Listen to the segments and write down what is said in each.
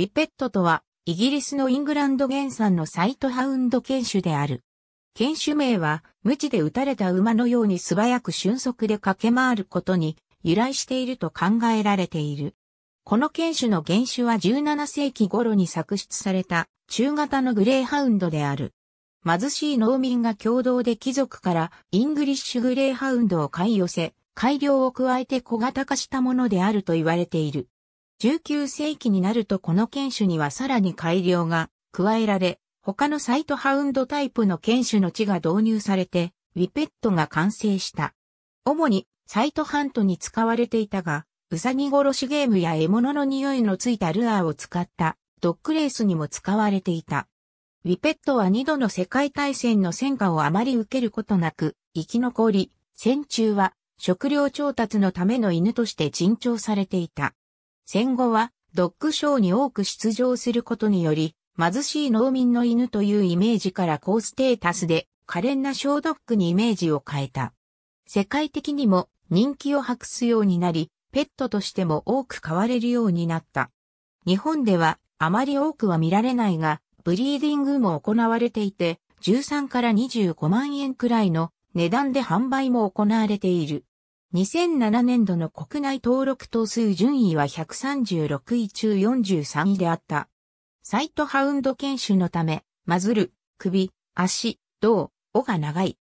ウィペットとは、イギリスのイングランド原産のサイトハウンド犬種である。犬種名は、無知で撃たれた馬のように素早く瞬足で駆け回ることに由来していると考えられている。この犬種の原種は17世紀頃に作出された中型のグレーハウンドである。貧しい農民が共同で貴族からイングリッシュグレーハウンドを買い寄せ、改良を加えて小型化したものであると言われている。19世紀になるとこの犬種にはさらに改良が加えられ、他のサイトハウンドタイプの犬種の地が導入されて、ウィペットが完成した。主にサイトハントに使われていたが、ウサギ殺しゲームや獲物の匂いのついたルアーを使ったドッグレースにも使われていた。ウィペットは2度の世界大戦の戦果をあまり受けることなく、生き残り、戦中は食料調達のための犬として珍重されていた。戦後はドッグショーに多く出場することにより、貧しい農民の犬というイメージから高ステータスで、可憐な小ドッグにイメージを変えた。世界的にも人気を博すようになり、ペットとしても多く飼われるようになった。日本ではあまり多くは見られないが、ブリーディングも行われていて、13から25万円くらいの値段で販売も行われている。2007年度の国内登録頭数順位は136位中43位であった。サイトハウンド犬種のため、マズル、首、足、胴、尾が長い。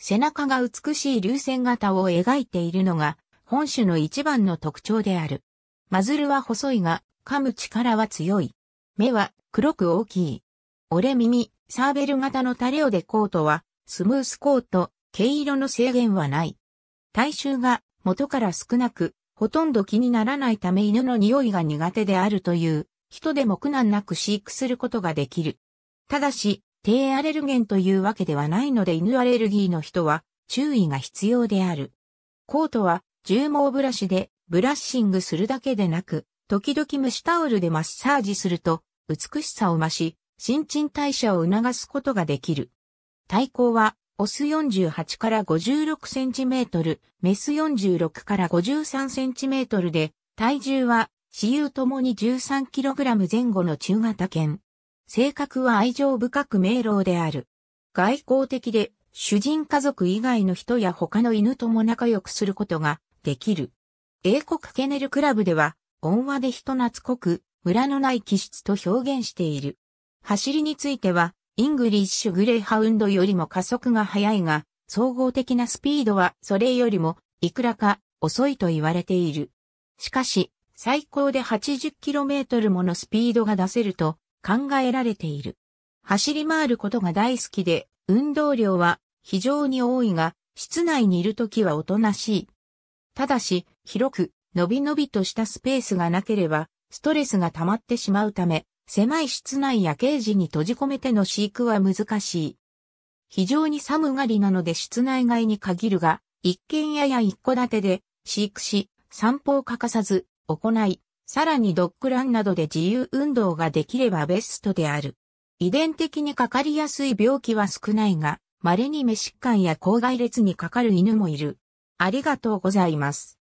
背中が美しい流線型を描いているのが、本種の一番の特徴である。マズルは細いが、噛む力は強い。目は黒く大きい。折れ耳、サーベル型のタレオでコートは、スムースコート、毛色の制限はない。体臭が元から少なく、ほとんど気にならないため犬の匂いが苦手であるという、人でも苦難なく飼育することができる。ただし、低アレルゲンというわけではないので犬アレルギーの人は注意が必要である。コートは重毛ブラシでブラッシングするだけでなく、時々蒸しタオルでマッサージすると美しさを増し、新陳代謝を促すことができる。体高はオス48から56センチメートル、メス46から53センチメートルで、体重は、私有ともに1 3ラム前後の中型犬。性格は愛情深く明朗である。外交的で、主人家族以外の人や他の犬とも仲良くすることができる。英国ケネルクラブでは、温和で人懐っこく、村のない気質と表現している。走りについては、イングリッシュグレイハウンドよりも加速が速いが、総合的なスピードはそれよりもいくらか遅いと言われている。しかし、最高で 80km ものスピードが出せると考えられている。走り回ることが大好きで、運動量は非常に多いが、室内にいるときはおとなしい。ただし、広く、のびのびとしたスペースがなければ、ストレスが溜まってしまうため、狭い室内やケージに閉じ込めての飼育は難しい。非常に寒がりなので室内外に限るが、一軒家や一戸建てで飼育し、散歩を欠かさず行い、さらにドッグランなどで自由運動ができればベストである。遺伝的にかかりやすい病気は少ないが、稀に目疾患や口外列にかかる犬もいる。ありがとうございます。